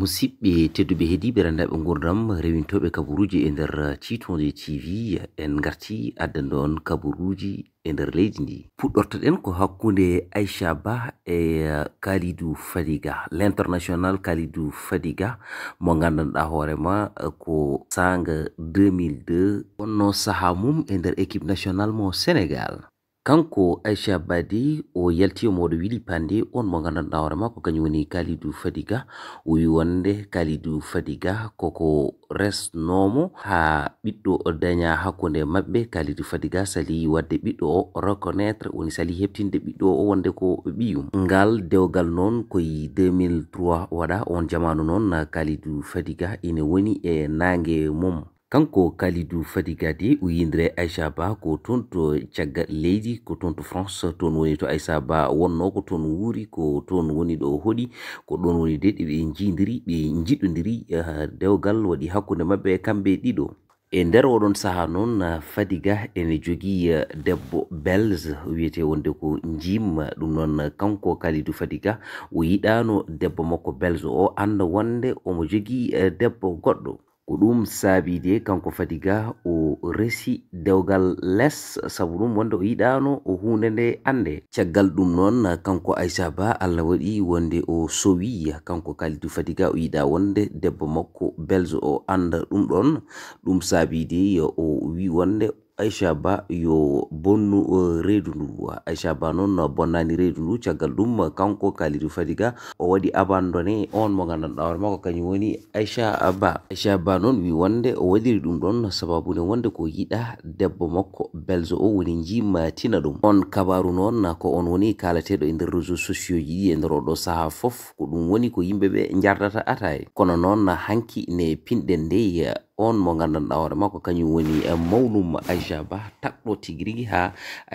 musiɓɓe tedduɓe heediɓe randaɓe gurdam rewintoɓe kabaruji e nder titonde uh, tv uh, en garti addandoon kabaruji e nder leydi ndi puɗɗortoɗen ko hakkunde aicha ba e uh, kalidou fadiga l' international kalidou fadiga mo gandanɗa hoorema ko sanga 2002 wonno saaha mum e nder équipe national mo sénégal kanko aicha badi o yalti moɗo wili pande on mo gandanɗa hoore ma ko kañum woni kalidu fadiga o wi wonde kalidu fadiga koko resnomo ha ɓiɗɗo daña hakkunde mabɓe kalidu fadiga sali wadde ɓiɗɗo o reconnaitre woni sali heptinde ɓiɗɗo o wonde ko ɓiyum ngal dewgal noon koye 2003 waɗa on jamanu noon kalidu fadiga ina woni e nangue mum kanko kalidou fadi gadi o yindire aicha ba ko toon to caggal leydi ko toon to france toon woni to aicha ba wonno ko toon wuuri ko toon woni ɗo hoɗi ko ɗon woni de ɗeɓe jidiri ɓe jiɗodiri dewgal waɗi hakkunde mabɓe kamɓe ɗiɗo e nder oɗon saha noon fadiga ene jogui e, debbo bels wiyete wonde ko jim ɗum noon kanko kalidou fadiga o yiɗano debbo makko bels o anda wonde omo jogui e, debbo goɗɗo ko ɗum saabi de kanko fadiga o resi dewgal les sabu ɗum wonde o yiɗano o hunde nde ande caggal ɗum noon kanko aysa ba allah waɗi wonde o sowi kanko kalidou fadiga o yiɗa wonde debbo makko belge o anda ɗum ɗon ɗum saabi de o wi wonde aishaba yo bonnu eh, redunu aishaba noon bonnani redunu caggal ɗum kanko kaliru fadiga o waɗi abandonné on mo gandanɗa hoore makko kañum woni Aisha ba Aisha ba non wi wande o waɗiri ɗum ɗon ne wonde ko yiɗa debbo mako? beljo o woni jima tina ɗum on kabaru na ko on woni kalate e nder réseau sociaux ji ɗi e nder oɗo saaha fof ko ɗum woni ko yimɓeɓe jardata ataye kono noon hanki ne pinɗen ya. on mo gandanɗa hoore makko kañum woni eh, mawlum aicha ba taɗɗo tigi rigui ha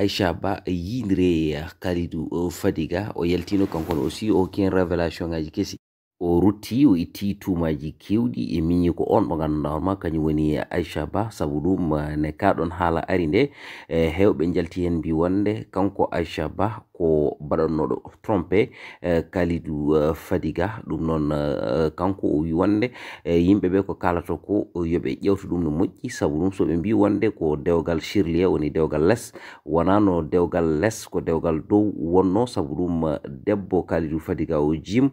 aicha ba yidire kalidou fadiga o yaltino kankono aussi o ken révélation ngaji kesi o rutti o itti tumaji kewɗi e miñi ko on ɓo ganduɗa hoorema kañum woni aicha ba saabu ɗum eh, ne kaɗon haala ari nde e hewɓe jalti hen mbi wonde kanko aicha ba ko mbaɗannoɗo trompé e kalidou e fadiga ɗum noon kanko o wi wonde yimɓeɓe ko kalata ko yoɓe ƴewta ɗum no moƴƴi saabu ɗum soɓe mbi wonde ko dewgal shirlie woni dewgal less wona no dewgal less ko dewgal dow wonno saabu ɗum eh, debbo kalidou fadiga o jim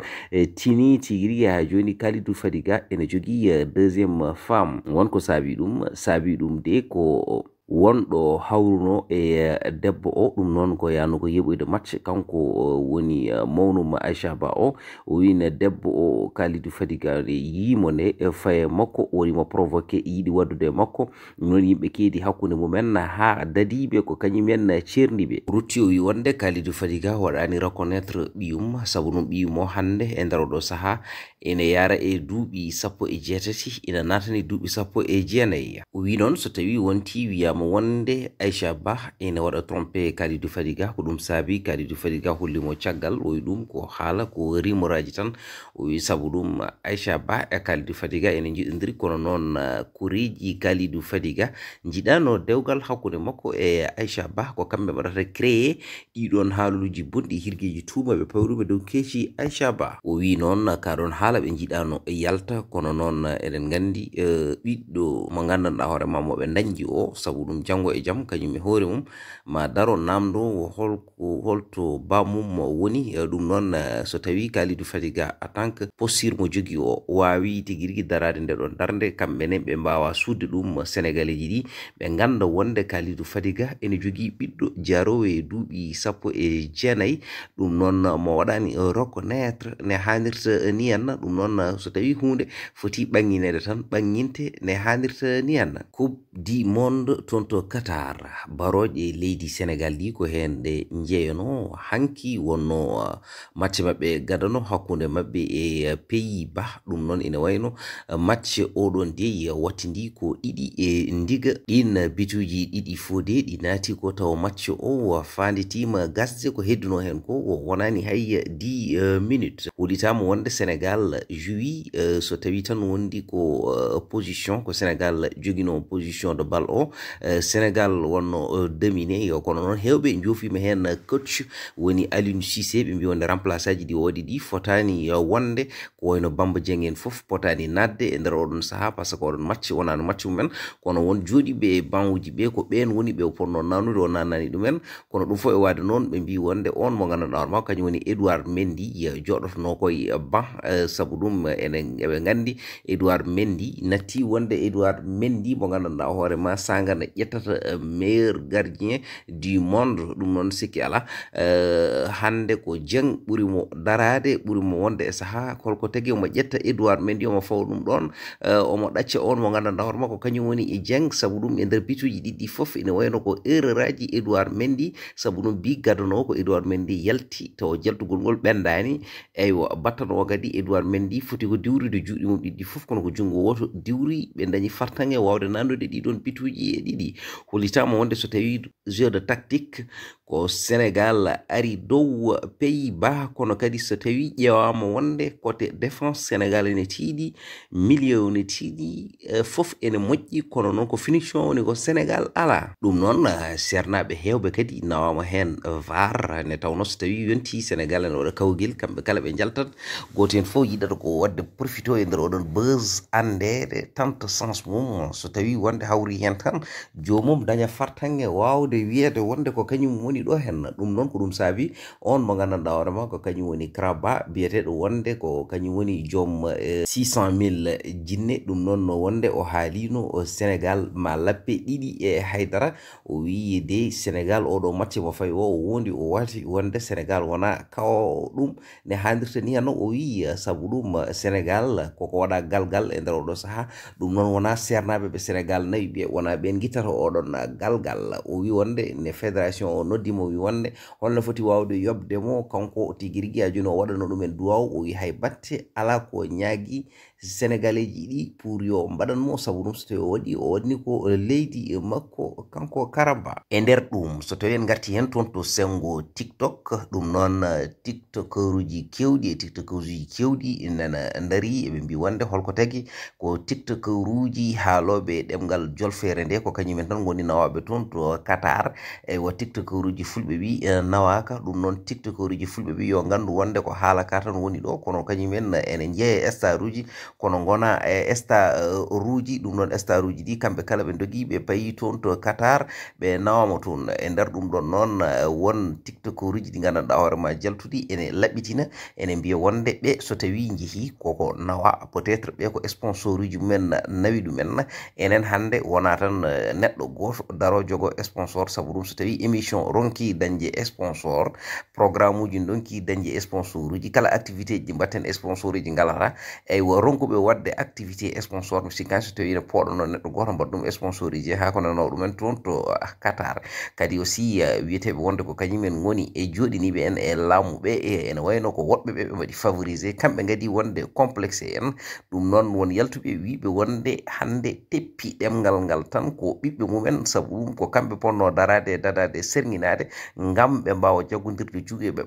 tini tigi rigi ha joni kalidou fadiga ene jogui eh, deuxiéme femme wonko saabi ɗum saabi ɗum de ko wonɗo hawruno e eh, debbo o ɗum noon ko yanoko yeɓoyde matche kanko eh, woni eh, mawnuma aichaba o o wine debbo o kalidou fadiga e yimo nde e faye makko worimo provoqué yiɗi waddude e makko noon yimɓe keedi hakkunde mumen ha dadiɓe ko kañumen ceerniɓe rutti o wi wonde kalidou fadiga waɗani reconnaitre ɓiyum saabu ɗum ɓiyumo hannde e nder oɗo saaha ene yara e duuɓi sappo e jeetati ina natani duuɓi sappo e jeenayi o wi noon so tawi wonti wiyama wonde aicha ba ene waɗa trompé kalidou fadiga ko ɗum saabi kalidou fadiga hollimo caggal o wi ɗum ko haala ko rimoraji tan o wi sabu ɗum aicha ba e kalidou fadiga ene jiɗodiri kono noon uh, kuriji kalidou fadiga jiɗano dewgal hakkude makko e aicha ba ko kamɓe mbaɗata créé ɗiɗon haaluluji bonɗi hirgueji tumaɓe pawruɓe dow keeci aicha ba o wi noon ka ɗon haala ɓe jiɗano e yalta kono noon eɗen gandi uh, ɓiɗɗo mo gandanɗa hoorema moɓe dañji o sabu ɗum janngo e jam kañum e hoore mum ma daro namdo holko holto bamum mo woni e ɗum noon eh, so tawi kalidou fadiga en tant que postir mo jogi o wawi tigi rigui darade nde ɗon darde kamɓenen ɓe mbawa sudde ɗum sénégaliji ɗi ɓe ganda wonde kalidou fadiga ene jogui ɓiɗɗo jarowe duuɓi sappo e jeenayyi ɗum noon mo waɗani reconnaitre ne hanirta ni henna ɗum noon so tawi hunde foti ɓanginede tan ɓanginte ne hanirta ni henna coupe du monde toon to katar barooje leydi sénégal ɗi ko heen ɗe njeeyano hanki wonno uh, macce maɓɓe gadano hakkunde maɓɓe e uh, peyi ba ɗum noon ina wayno uh, macce oɗon dey uh, wattindi ko ɗiɗi e ndiga ɗin uh, bituji ɗiɗi fof de ɗi naati ko taw macce o uh, faanditima gasde ko hedduno heen ko wonani hay di uh, minute wulitama wonde sénégal juwi uh, so tawi tan wondi ko uh, position ko sénégal jogino position de bal o Eh, sénégal wonno eh, domine yo kono noon hewɓe jofima hen coach woni aliune sisé ɓe mbi wonde remplace aji ɗi wooɗi ɗi fotani eh, wonde ko wayno bamba dieng en foof potani nadde e nder oɗon saaha par ce que oɗon macce wonani macce mumen kono won joɗiɓe bawuji ɓe ko ɓen woni ɓe ponno nanude o nannani ɗumen kono ɗum foof e wade noon ɓe mbi wonde on mo ganduɗa hoore makko kañum woni édoird mendi joɗotono koye ban saabu ɗum eneeɓe gandi édoird mendi natti wonde édoird mendi mo ganduɗa hoorema sangana ƴettata eh, meilleur gardien du monde ɗum noon sikki ala eh, hande ko jeng ɓurimo darade ɓurimo wonde e saaha holko tagi omo ƴetta édoird men ndi omo fawa ɗum ɗon eh, omo ɗacca on mo gandanɗa hoore makko kañum woni e jeng sabu ɗum e nder bituji ɗiɗɗi foof ene wayno ko heureur aji édoird men ndi sabu ɗum bi gadano ko édoird men ndi yalti tawa jaltugol ngol ɓendani eyo battano o kadi édoird men ndi foti ko diwrude juuɗi mum ɗiɗɗi foof kono ko junngo woto diwri ɓe dañi fartan e wawde nandude ɗiɗon bituji e ɗiɗi yiɗi hulitama wonde so tawi jeu de tactique ko senegal ari dow pays ba kono kadi so tawi ƴewama wonde kote défense sénégal ene tiiɗi milieu ene tiiɗi e fof ene moƴƴi kono noon ko finition woni ko sénégal ala ɗum noon e sernaɓe hewɓe kadi nawama hen var ne tawno so tawi yonti sénégal ene waɗa kawgel kamɓe kala ɓe jaltat goto hen foof yiɗata ko wadde profité e nder oɗon bus andede tante sens mum so tawi wonde hawri hen tan jomum daña fartange wawde wiyede wonde ko kañum woni ɗo henna ɗum noon ko ɗum saabi on mo ngandanɗa hoore ma ko kañum woni craba biyeteɗo wonde ko kañum woni joom 600 e, mille jinne ɗum noon no wonde o haalino sénégal ma lappe ɗiɗi e haydara o wii de sénégal oɗo matci mo fawi o o wondi o wati wonde sénégal wona kawo ɗum ne handirta ni hanno o wi saabu ɗum sénégal koko waɗa galgal e nder oɗo saaha ɗum noon wona sernaɓeɓe sénégal nayi ɓe wona ɓen guittata oɗon galgal o wi wonde ne fédération o noddi waddimo wi wonde holno foti wawde yobde mo kanko o tigirigui ajuni o waɗano ɗumen duwaw o wi hay batte ala ko ñaagui sénégalais ji ɗi pour yo mbaɗanmo saabu ɗum so tawi o waɗi o waɗni ko leydi makko kanko karamba e nder ɗum so tawi en garti hen toon to sengo tiktok ɗum noon tiktokeur uji kewɗi e tiktokeur uji kewɗi nana dari eɓe mbi wonde holko tagi ko tiktokeur uji haaloɓe ɗemgal jolfere nde ko kañumen tan gondi nawaɓe toon to qatar e wa tiktokeur kooruji fulɓe wi eh, nawaka ɗum noon tikta kooruji fulɓe wi yo ngandu wonde ko haala ka tan woni ɗo kono kañumen eh, ene jeeye star uji kono gona e eh, star uji ɗum noon star uji ɗi kamɓe kala ɓe dogui ɓe payi toon to qatar ɓe nawama toon e nder ɗum ɗon noon won tikta kooruji ɗi gandanɗa hoorema jaltuɗi ene laɓɓitina ene mbiya wonde ɓe so tawi jeehi koko nawa peut être ɓe ko sponsor uji mumen nawi ɗumen enen hande wona tan neɗɗo goto daro jogo sponsor saabu ɗum so tawi émission ronki dañde sponsor programme uji ɗonki dañde sponsor uji kala activité ji mbatten sponsor uji ngalata eyi ronkuɓe wadde activité sponsor mi sikkan so tawi no pooɗono neɗɗo goto mbaɗa ɗum sponsor uji e ha kono nawa ɗumen toon to qatar kadi aussi wiyeteɓe wonde ko kañumen goni e joɗiniɓe en e laamuɓe e ene wayno ko woɗɓeɓe ɓe mbaɗi favorisé kamɓe gadi wonde complexe en ɗum noon won yaltuɓe wiɓe wonde hande teppi ɗemgal ngal tan ko ɓiɓɓe mumen saabu ɗum ko kamɓe ponno darade dadade serguina yaade ngam ɓe mbaawa jagondirde juuɗe ɓe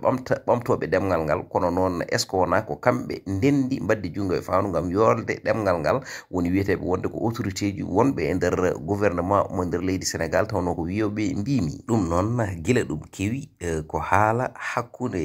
ɓamtooɓe ɗemngal ngal kono noon est ce que wonaa ko kamɓe ndenndi mbaddi juutngo e faandu ngam yoolde ɗemngal ngal woni wiyeteeɓe wonde ko autorité ji wonɓe e ndeer gouvernement mo e ndeer leydi sénégal taw noon ko wiyoɓe mbimi ɗum noon gila ɗum kewi e ko haala hakkunde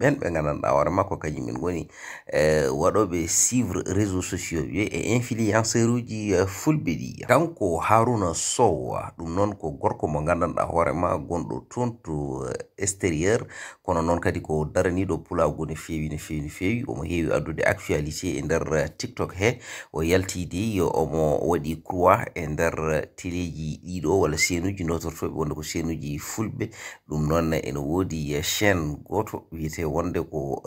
ɓen ɓe nganndanɗaa hoore makko kañum min ngoni e waɗooɓe suivre réseau sociaux ɓe e influenceur uji fulɓe ɗi kanko haruna sowa ɗum noon ko gorko mo nganndanɗaa hoore ma gonɗo tun contre eh, extérieur kono noon kadi ko daraniɗo pulago no fewi no fewi no fewi omo heewi addude actualité e nder eh, tiktok he o yaltide omo waɗi croix e nder eh, téléji ɗiɗo walla chaineuji notortoɓe wonde ko chaineuji fulɓe ɗum noon ene woodi chaine goto wiyete wonde ko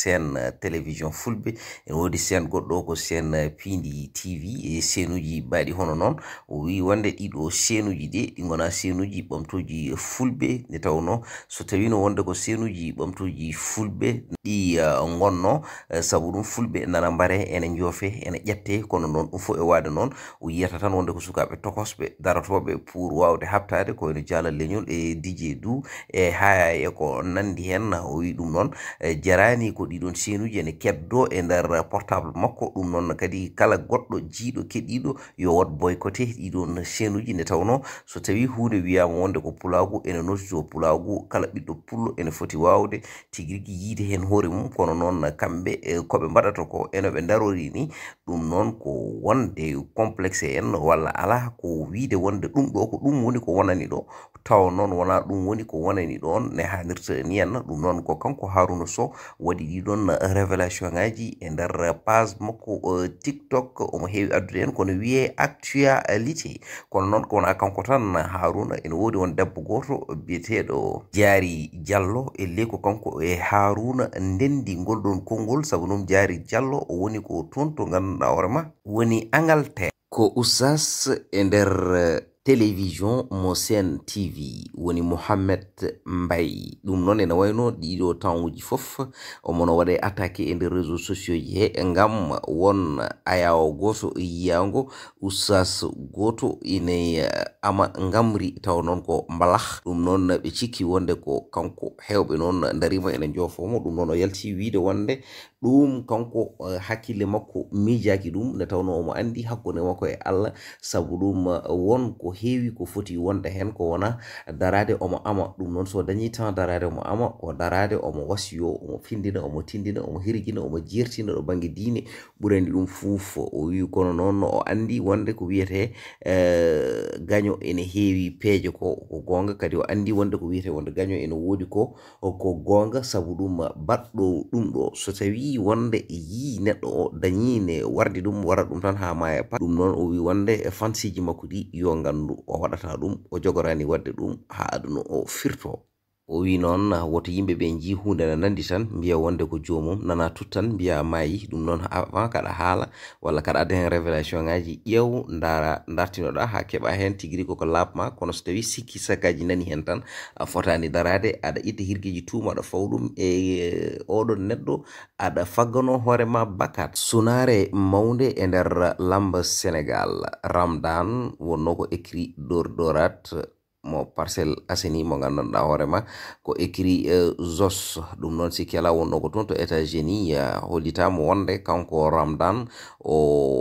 chaine télévision fulɓe ene woodi chaine goɗɗo ko chaine pindi tv e chaineuji mbaɗi hono noon o wi wonde ɗiɗo chaineuji ɗe ɗi gona chaineuji ɓamtoji fulɓe yiɓɓe nde tawno so tawino wonde ko seenuji ɓamtuji fulɓe ɗi gonno e, sabu ɗum fulɓe nana mbare ene joofe ene ƴette kono noon ɗum fof e waade noon o yiyata tan wonde ko sukaɓe tokosɓe daratoɓe pour wawde habtade ko eno jaala leñol e dj du e ha e ko nandi hen o wi ɗum noon e, jarani ko ɗiɗon seenuji ene keddo e nder portable makko ɗum noon kadi kala goɗɗo jiiɗo keɗiɗo yo wat boycoté ɗiɗon seenuji nde tawno so tawi hunde wiyama wonde ko pulagu ene lojjo pulago kala ɓiɗɗo pullo ene foti wawde tigi rigui yiide hen hoore mum kono noon kamɓe eh, koɓe mbaɗata ko eno ɓe darori ni ɗum noon ko wonde complexe en walla ala ko wiide wonde ɗum ɗo ko ɗum woni ko wonani ɗo taw noon wona ɗum woni ko wonani ɗon ne hanirta ni en ɗum noon ko kanko haruna sow waɗi ɗiɗon révélation ngaji e nder page makko eh, tiktok omo heewi addude hen kono wiye actualité kono noon ko wona kanko tan haruna ene wodi won debbo goto biyeteɗo jaari diallo elle ko kanko e haruna ndendi ngolɗon konngol sabu noon jaari diallo o woni ko toon to ngannduɗa hoorema woni angalte ko usas e nder television mo sen tv woni mouhammed mbay ɗum noon ene wayno ɗiɗo temps uji fof omono waɗa attaqué e nder réseau sociau ji he ngam won ayawo goto yiyago oustas goto ine ama ngamri taw noon ko mbalah ɗum noon ɓe cikki wonde ko kanko hewɓe noon darima ene jofomo ɗum noon o yalti wiide wonde ɗum kanko e, hakkille makko miijaki ɗum nde tawno omo andi hakkunde makko e allah saabu ɗum won ko heewi ko foti wonde heen ko wona daraade omo ama ɗum noon so dañii tan daraade omo ama ko daraade omo wasiyo omo findina omo tindina omo hirgina omo jiirtina ɗo baŋnge diine ɓurani ɗum fuuf o wi kono noon o anndi wonde ko wiyete eh, gaño ene heewi peeje ko ko goonga kadi o anndi wonde ko wiyete wonde gaño ene woodi ko ko goonga sabu ɗum baɗɗo ɗum ɗo so tawii wonde yii neɗɗo o dañii ne wardi ɗum wara ɗum tan haa maaya pat ɗum noon o wi wonde fansiiji makko ɗi yo ngannu ɓanndu o waɗata ɗum o jogorani waɗde ɗum haa aduna o firtoo o wi noon woto yimɓe ɓe ji hunde na nandi tan mbiya wonde ko jomum nana tuttan mbiya mayi ɗum noon avant kaɗa haala walla kaɗa adda hen révélation ngaji ƴew dara dartinoɗa ha keɓa hen tigiri koko labma kono so tawi sikki sagaji nani hen tan fotani darade aɗa itta hirgueji tumaɗa fawɗum e, e oɗon neɗɗo aɗa faggano hoorema bakat sunare mawde e nder lamba sénégal ramdan wonno ko écrit dor dorat mo parcel aseni mo gandanɗa hoorema ko écrit euh, zos ɗum noon si kela wonnogo toon to état génie uh, hollitamo wonde kanko ramdan o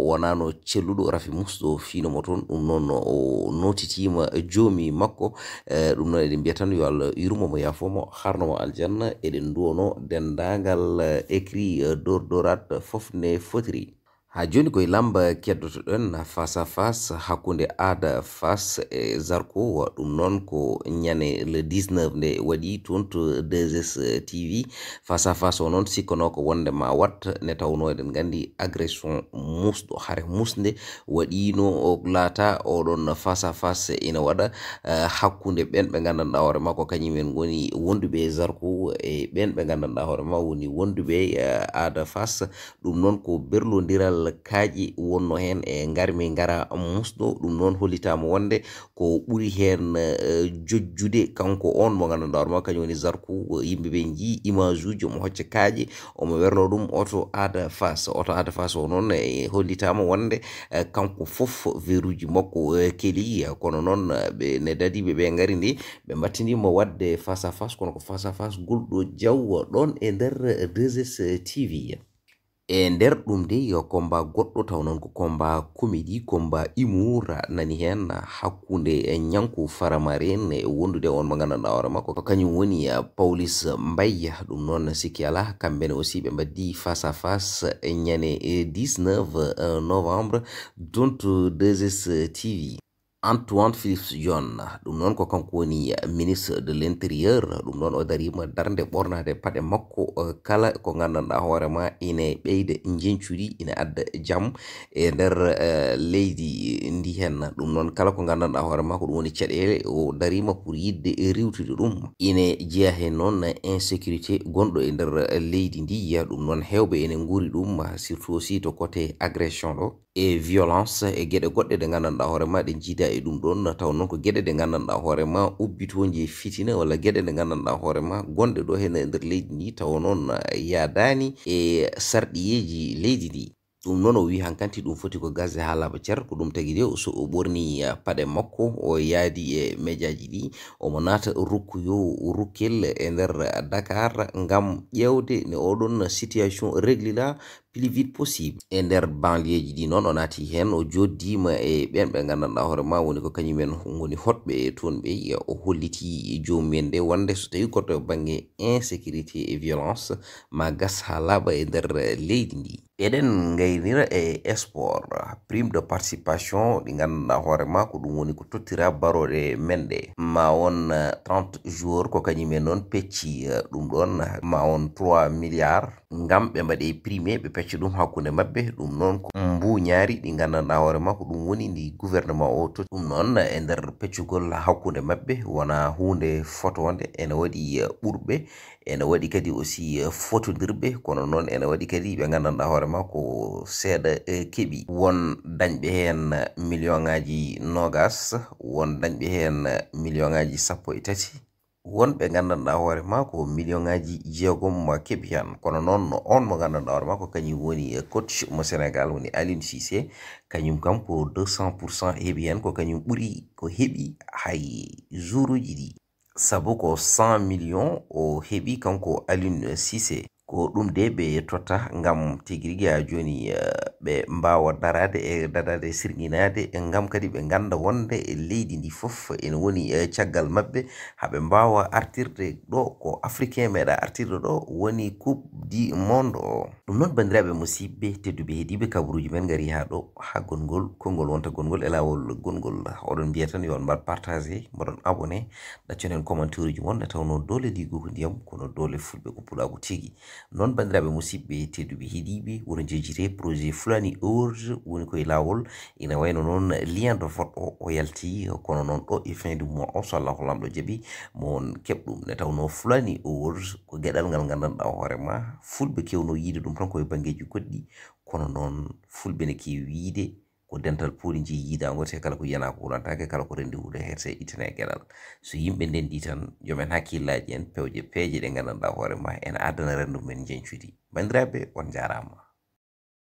wonano celluɗo rafi musɗo finomo toon ɗum noon o notitima joomi makko euh, ɗum uh, noon eɗen mbiya tan yo allah yurmomo yafomo harnomo aljanna eɗen duwono dendagal euh, écrit dordorat fof ne fotiri Hajuni lamba keddotoɗon na fasa fasa hakkunde ada fas e zarko ɗum non ko nyane le 19 de waɗi tonto to dss tv fasa fasa non si kono ko wonde ma wat ne tawno den gandi agression musɗo hare musde waɗino lata oɗon face fasa fasa ina waɗa uh, e, hakkunde ɓen ɓe gandanɗa hoorema ko kañumen goni wondube zarko e ɓen ɓe gandanɗa ma woni wondube uh, e, ada fas ɗum noon ko ndiral kaaƴi wonno hen e ngarmi ngara musɗo ɗum noon hollitama wonde ko ɓuri hen eh, jojjude kanko on mo ngandanɗa hoore makko kañum woni zarku yimɓeɓe ji image uji omo hocca kaaƴi omo werno ɗum oto ada face oto ada face o noon eh, hollitama wonde eh, kanko foof veruji makko keeli kono noon ne dadiɓe ɓe gari ndi ɓe battidimo wadde face à face kono ko face à face gulɗo jaw ɗon e nder 2s tv e nder ɗum de yo komba goɗɗo tawnon ko komba komedi komba imura nani hen hakkunde nyanku faramaren e wondude on mo gandanɗa e hoore makko ko kañum woni e paulis mbayya ɗum noon sikki ala kamɓene aussi ɓe mbaddi face à face e ñane 19 novembre dont 2s tv antoine philips jon ɗum noon ko kanko woni ministre de l' intérieur ɗum noon o darima darde ɓornade paɗe makko e, kala ko gandanɗa hoorema ine ɓeyda jencudi ine adda jaam e nder e, leydi ndi hen ɗum noon kala ko gandanɗa hoorema ko ɗum woni caɗele o darima pour yidde e riwtude ɗum ine jeeya hen noon insécurité gonɗo e nder leydi ndi yiya ɗum noon hewɓe ene guuri ɗum surtout aussi to côté agression ɗo e violence e gueɗe goɗɗe ɗe gandanɗa hoorema ɗe jiida e ɗum ɗon taw noon ko geɗe ɗe gandanɗa hoore ma ubbitoje fitina walla geɗe ɗe gandanɗa hoore ma gonɗe ɗo hene e nder leydi ndi taw noon yadani e sarɗiyeji leydi ndi ɗum noon o wi hankanti ɗum foti ko gasde ha laaba ceer ko ɗum tagui de so o ɓorni e, paɗe makko o yaadi e médiaji ɗi omo naata rukkuyo rukkel e nder dakar gam ƴewde ne oɗon situation régli la pli vite possible e nder banlieji di non onati hen o joddima e ben ɓe gandanɗa hore ma woni ko kañumen woni hotbe e toon ɓe o holliti jomumen nde wonde so tawi koto bangi insécurité e violence ma gas ha laaɓa e der leydi ndi eɗen gaynira e sport prime de participation ɗi hore ma ko ɗum woni ko tottira barore mende ɗe ma won 30 euh, jours ko men non pecci euh, ɗum ɗon ma won 3 milliards ngam ɓe made prime be pecci ɗum hakkunde maɓɓe ɗum noon ko mm. mbu ñaari ɗi gandanɗa hoore makko ɗum woni ndi gouvernement o to ɗum noon e nder peccugol hakkunde maɓɓe wona hunde fotode ene waɗi ɓurɓe ene waɗi kadi aussi fotodirɓe kono noon ene waɗi kadi ɓe gandanɗa hoore ma ko seeɗa e keeɓi won dañɓe hen million ngaji nogas won dañɓe hen million ngaji sappo e tati wonɓe gandanɗa hoore maako million ngaji jeegom ma keɓi han kono noon on mo gandanɗa hoore maako kañum woni eh, coach mo sénégal woni aline sisé kañum kam ko 200 pourcent hen ko kañum ɓuri ko heɓi hay jour uji ɗi sabu ko 100 million o heɓi kanko aline sisé ko ɗum de ɓe totta ngam tigi ha joni uh, ɓe mbawa darade e dadade sirginade ngam kadi ɓe ganda wonde e leydi ndi foof ene woni uh, caggal mabɓe haɓe mbawa artirde ɗo ko africain meɗa artirde ɗo woni coupe du monde o ɗum noon bandiraɓe musibɓe tedduɓe heediɓe kabaruji men gari ha ɗo ha gongol kongol wonta gongol e lawol gongol oɗon mbiya tan yon mbal partage mboɗon abonné ɗaccanen commentaire uji won ne tawno dole ligugo ndiyam kono dole fulɓe ko pulago tigui noon bandiraɓe musibɓe tedduɓe heediɓe wuro jejire projet fulani urge woni koye lawol ina wayno noon lien de vote o o yalti kono noon ɗo e fin du mois o so allah ko lamɗo jaaɓi moon keɓɗum nde tawno fulani urge ko gueɗal ngal gandanɗa hoorema fulɓe kewno yiide ɗum tan koye banggueji goɗɗi kono noon fulɓe ne kewi yiide ko dental pouri ji yiidagote kala ko yiyana ko hulantake kala ko rendi hude hete itene e gueɗal so yimɓe ndendi tan joomen hakkillaji en pewje peeje ɗe gandanɗa hoorema ene addana rendu men jencudi bandiraɓe on jarama